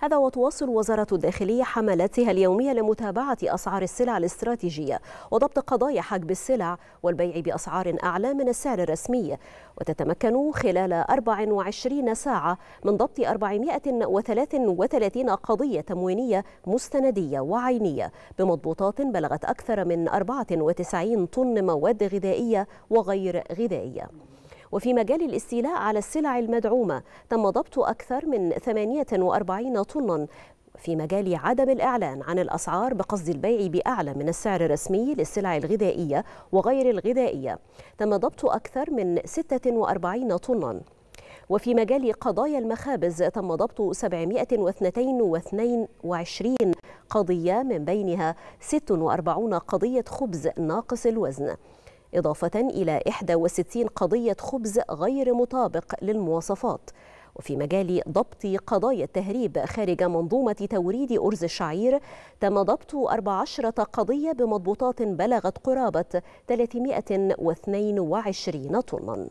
هذا وتواصل وزارة الداخلية حملاتها اليومية لمتابعة أسعار السلع الاستراتيجية وضبط قضايا حجب السلع والبيع بأسعار أعلى من السعر الرسمي وتتمكن خلال 24 ساعة من ضبط 433 قضية تموينية مستندية وعينية بمضبوطات بلغت أكثر من 94 طن مواد غذائية وغير غذائية وفي مجال الاستيلاء على السلع المدعومة تم ضبط أكثر من 48 طنا في مجال عدم الإعلان عن الأسعار بقصد البيع بأعلى من السعر الرسمي للسلع الغذائية وغير الغذائية تم ضبط أكثر من 46 طناً وفي مجال قضايا المخابز تم ضبط 722 قضية من بينها 46 قضية خبز ناقص الوزن إضافة إلى 61 قضية خبز غير مطابق للمواصفات وفي مجال ضبط قضايا التهريب خارج منظومة توريد أرز الشعير تم ضبط 14 قضية بمضبوطات بلغت قرابة 322 طناً